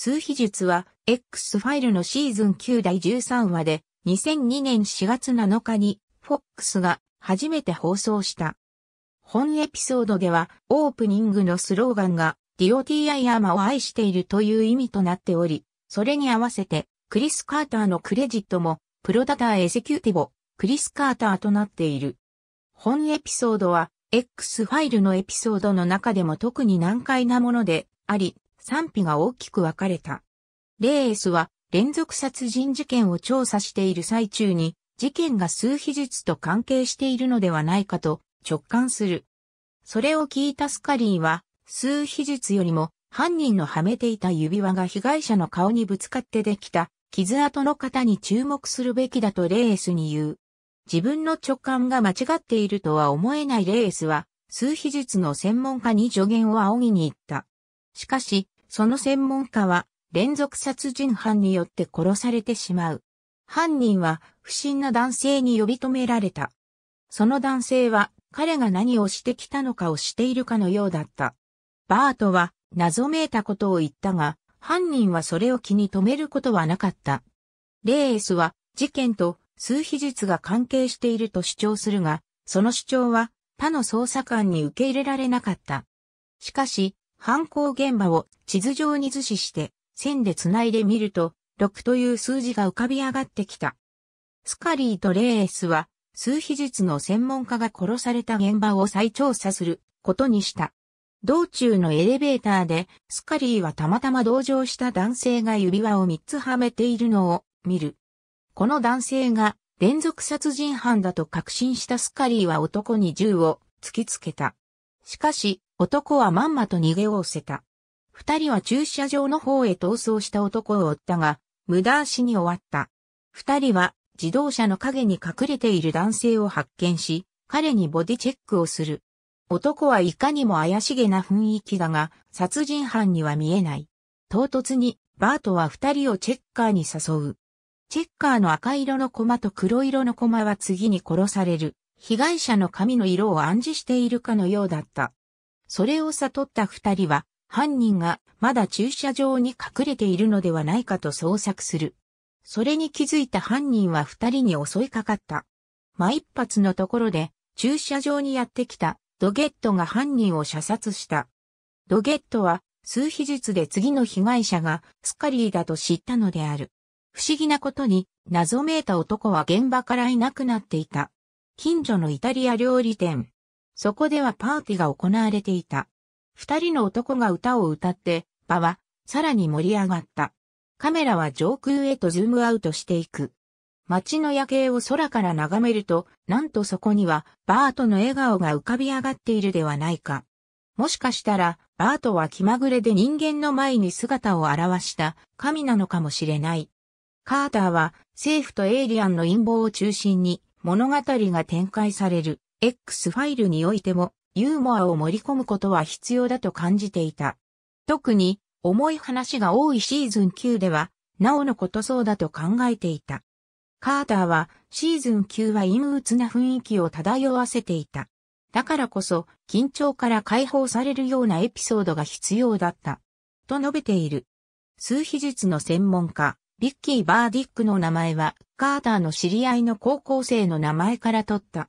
数秘術は X ファイルのシーズン9第13話で2002年4月7日に FOX が初めて放送した。本エピソードではオープニングのスローガンが DOTI アーマを愛しているという意味となっており、それに合わせてクリス・カーターのクレジットもプロダターエセキューティをクリス・カーターとなっている。本エピソードは X ファイルのエピソードの中でも特に難解なものであり、賛否が大きく分かれた。レーエスは連続殺人事件を調査している最中に事件が数秘術と関係しているのではないかと直感する。それを聞いたスカリーは数秘術よりも犯人のはめていた指輪が被害者の顔にぶつかってできた傷跡の方に注目するべきだとレーエスに言う。自分の直感が間違っているとは思えないレーエスは、数秘術の専門家に助言を仰ぎに行った。しかし、その専門家は連続殺人犯によって殺されてしまう。犯人は不審な男性に呼び止められた。その男性は彼が何をしてきたのかをしているかのようだった。バートは謎めいたことを言ったが、犯人はそれを気に留めることはなかった。レースは事件と数秘術が関係していると主張するが、その主張は他の捜査官に受け入れられなかった。しかし、犯行現場を地図上に図示して線で繋いでみると、6という数字が浮かび上がってきた。スカリーとレーエスは、数秘術の専門家が殺された現場を再調査することにした。道中のエレベーターで、スカリーはたまたま同乗した男性が指輪を3つはめているのを見る。この男性が連続殺人犯だと確信したスカリーは男に銃を突きつけた。しかし、男はまんまと逃げおおせた。二人は駐車場の方へ逃走した男を追ったが、無駄足に終わった。二人は自動車の陰に隠れている男性を発見し、彼にボディチェックをする。男はいかにも怪しげな雰囲気だが、殺人犯には見えない。唐突に、バートは二人をチェッカーに誘う。チェッカーの赤色のコマと黒色のコマは次に殺される。被害者の髪の色を暗示しているかのようだった。それを悟った二人は、犯人がまだ駐車場に隠れているのではないかと捜索する。それに気づいた犯人は二人に襲いかかった。ま一発のところで、駐車場にやってきたドゲットが犯人を射殺した。ドゲットは数日術で次の被害者がスカリーだと知ったのである。不思議なことに謎めいた男は現場からいなくなっていた。近所のイタリア料理店、そこではパーティーが行われていた。二人の男が歌を歌って、場はさらに盛り上がった。カメラは上空へとズームアウトしていく。街の夜景を空から眺めると、なんとそこにはバートの笑顔が浮かび上がっているではないか。もしかしたら、バートは気まぐれで人間の前に姿を現した神なのかもしれない。カーターは政府とエイリアンの陰謀を中心に物語が展開される。X ファイルにおいてもユーモアを盛り込むことは必要だと感じていた。特に重い話が多いシーズン9では、なおのことそうだと考えていた。カーターはシーズン9は陰鬱な雰囲気を漂わせていた。だからこそ緊張から解放されるようなエピソードが必要だった。と述べている。数秘術の専門家、ビッキー・バーディックの名前はカーターの知り合いの高校生の名前から取った。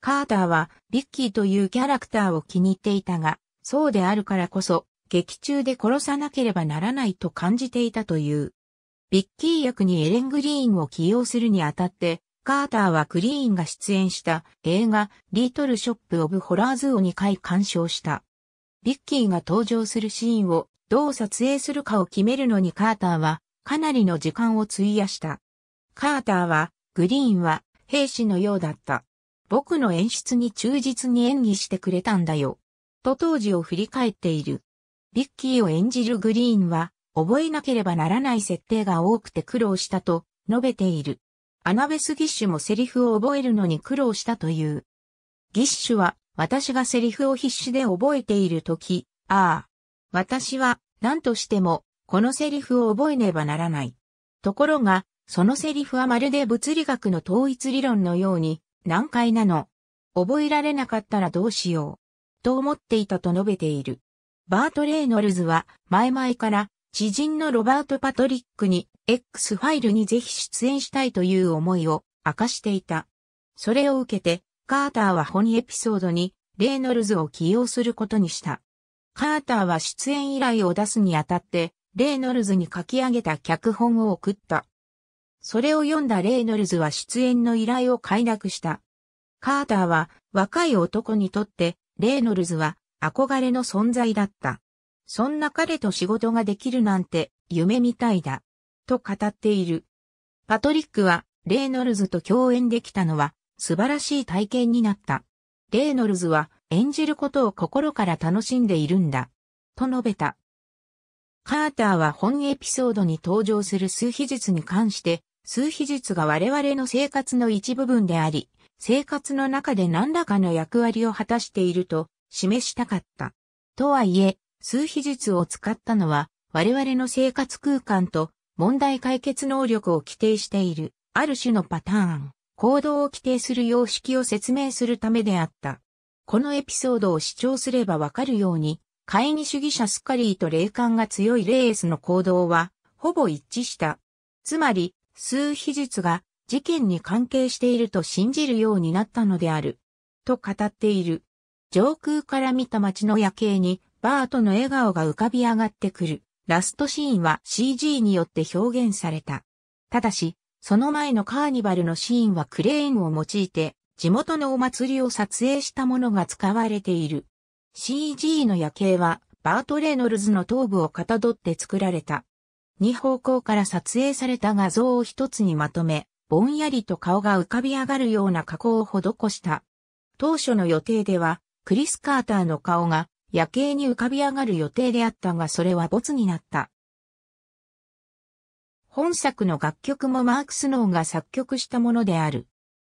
カーターはビッキーというキャラクターを気に入っていたが、そうであるからこそ、劇中で殺さなければならないと感じていたという。ビッキー役にエレン・グリーンを起用するにあたって、カーターはグリーンが出演した映画リートルショップ・オブ・ホラーズを2回鑑賞した。ビッキーが登場するシーンをどう撮影するかを決めるのにカーターはかなりの時間を費やした。カーターはグリーンは兵士のようだった。僕の演出に忠実に演技してくれたんだよ。と当時を振り返っている。ビッキーを演じるグリーンは、覚えなければならない設定が多くて苦労したと述べている。アナベス・ギッシュもセリフを覚えるのに苦労したという。ギッシュは、私がセリフを必死で覚えているとき、ああ。私は、何としても、このセリフを覚えねばならない。ところが、そのセリフはまるで物理学の統一理論のように、難解なの。覚えられなかったらどうしよう。と思っていたと述べている。バート・レイノルズは前々から知人のロバート・パトリックに X ファイルにぜひ出演したいという思いを明かしていた。それを受けてカーターは本エピソードにレイノルズを起用することにした。カーターは出演依頼を出すにあたってレイノルズに書き上げた脚本を送った。それを読んだレイノルズは出演の依頼を快諾した。カーターは若い男にとってレイノルズは憧れの存在だった。そんな彼と仕事ができるなんて夢みたいだ。と語っている。パトリックはレイノルズと共演できたのは素晴らしい体験になった。レイノルズは演じることを心から楽しんでいるんだ。と述べた。カーターは本エピソードに登場する数秘術に関して数秘術が我々の生活の一部分であり、生活の中で何らかの役割を果たしていると示したかった。とはいえ、数秘術を使ったのは、我々の生活空間と問題解決能力を規定している、ある種のパターン、行動を規定する様式を説明するためであった。このエピソードを主張すればわかるように、会議主義者スカリーと霊感が強いレーエスの行動は、ほぼ一致した。つまり、数秘術が事件に関係していると信じるようになったのである。と語っている。上空から見た街の夜景にバートの笑顔が浮かび上がってくる。ラストシーンは CG によって表現された。ただし、その前のカーニバルのシーンはクレーンを用いて、地元のお祭りを撮影したものが使われている。CG の夜景は、バート・レノルズの頭部をかたどって作られた。二方向から撮影された画像を一つにまとめ、ぼんやりと顔が浮かび上がるような加工を施した。当初の予定では、クリス・カーターの顔が夜景に浮かび上がる予定であったがそれは没になった。本作の楽曲もマーク・スノーが作曲したものである。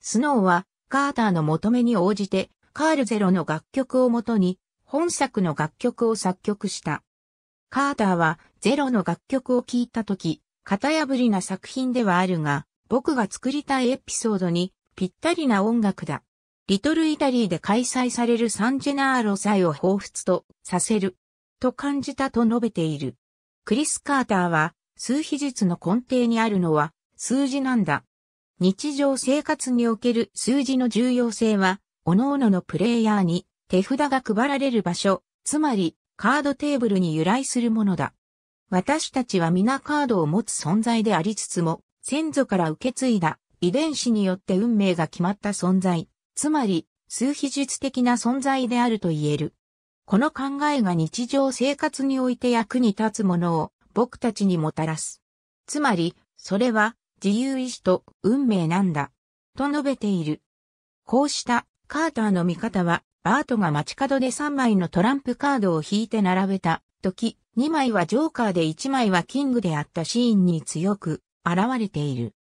スノーは、カーターの求めに応じて、カールゼロの楽曲をもとに、本作の楽曲を作曲した。カーターはゼロの楽曲を聴いたとき、型破りな作品ではあるが、僕が作りたいエピソードにぴったりな音楽だ。リトルイタリーで開催されるサンジェナーロ祭を彷彿とさせる、と感じたと述べている。クリス・カーターは、数秘術の根底にあるのは、数字なんだ。日常生活における数字の重要性は、各々のプレイヤーに手札が配られる場所、つまりカードテーブルに由来するものだ。私たちは皆カードを持つ存在でありつつも、先祖から受け継いだ遺伝子によって運命が決まった存在、つまり数秘術的な存在であると言える。この考えが日常生活において役に立つものを僕たちにもたらす。つまり、それは自由意志と運命なんだ。と述べている。こうしたカーターの見方はバートが街角で3枚のトランプカードを引いて並べた時、2枚はジョーカーで1枚はキングであったシーンに強く現れている。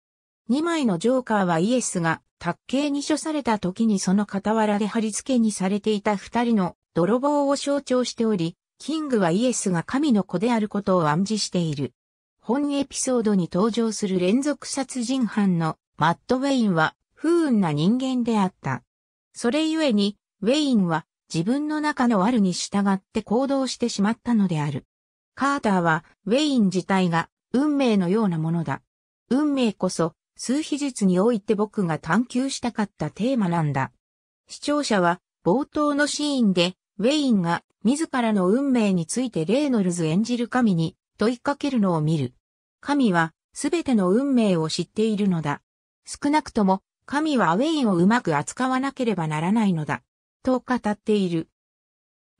2枚のジョーカーはイエスが卓形に処された時にその傍らで貼り付けにされていた2人の泥棒を象徴しており、キングはイエスが神の子であることを暗示している。本エピソードに登場する連続殺人犯のマット・ウェインは不運な人間であった。それゆえにウェインは自分の中のあるに従って行動してしまったのである。カーターはウェイン自体が運命のようなものだ。運命こそ数秘術において僕が探求したかったテーマなんだ。視聴者は冒頭のシーンでウェインが自らの運命についてレーノルズ演じる神に問いかけるのを見る。神はすべての運命を知っているのだ。少なくとも神はウェインをうまく扱わなければならないのだ。と語っている。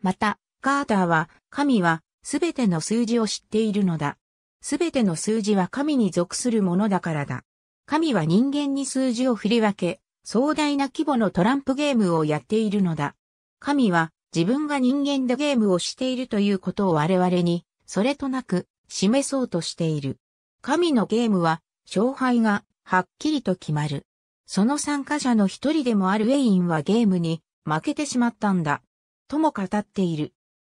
また、カーターは、神は、すべての数字を知っているのだ。すべての数字は神に属するものだからだ。神は人間に数字を振り分け、壮大な規模のトランプゲームをやっているのだ。神は自分が人間でゲームをしているということを我々に、それとなく示そうとしている。神のゲームは勝敗がはっきりと決まる。その参加者の一人でもあるウェインはゲームに負けてしまったんだ。とも語っている。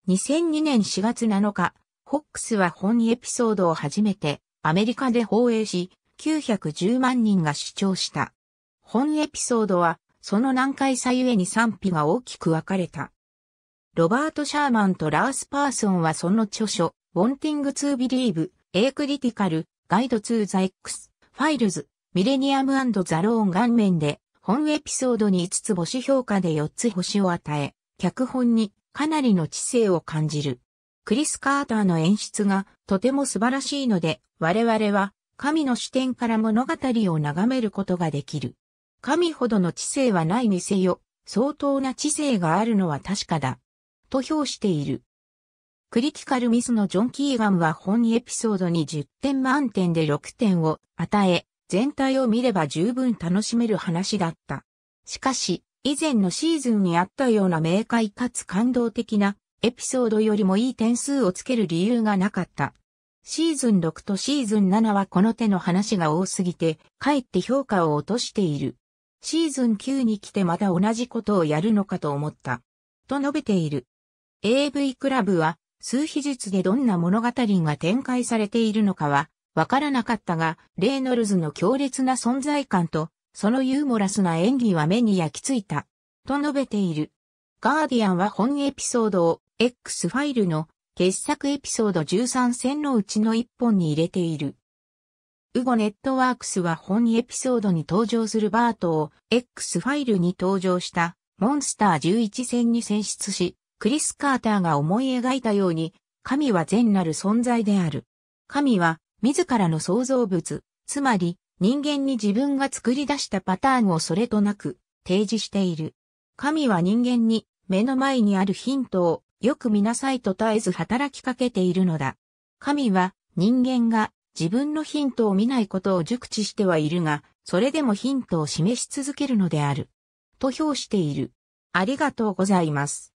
2002年4月7日、ホックスは本エピソードを初めてアメリカで放映し、910万人が視聴した。本エピソードは、その難解さゆえに賛否が大きく分かれた。ロバート・シャーマンとラース・パーソンはその著書、Wanting to Believe, A Critical Guide to the X Files, Millennium and the Lone 顔面で本エピソードに5つ星評価で4つ星を与え、脚本にかなりの知性を感じる。クリス・カーターの演出がとても素晴らしいので、我々は神の視点から物語を眺めることができる。神ほどの知性はないにせよ、相当な知性があるのは確かだ。と評している。クリティカルミスのジョン・キーガンは本エピソードに10点満点で6点を与え、全体を見れば十分楽しめる話だった。しかし、以前のシーズンにあったような明快かつ感動的なエピソードよりもいい点数をつける理由がなかった。シーズン6とシーズン7はこの手の話が多すぎて、かえって評価を落としている。シーズン9に来てまた同じことをやるのかと思った。と述べている。AV クラブは、数秘術でどんな物語が展開されているのかは、わからなかったが、レイノルズの強烈な存在感と、そのユーモラスな演技は目に焼き付いた。と述べている。ガーディアンは本エピソードを X ファイルの傑作エピソード13戦のうちの1本に入れている。ウゴネットワークスは本エピソードに登場するバートを X ファイルに登場したモンスター11戦に選出し、クリス・カーターが思い描いたように、神は善なる存在である。神は自らの創造物、つまり人間に自分が作り出したパターンをそれとなく提示している。神は人間に目の前にあるヒントをよく見なさいと絶えず働きかけているのだ。神は人間が自分のヒントを見ないことを熟知してはいるが、それでもヒントを示し続けるのである。と評している。ありがとうございます。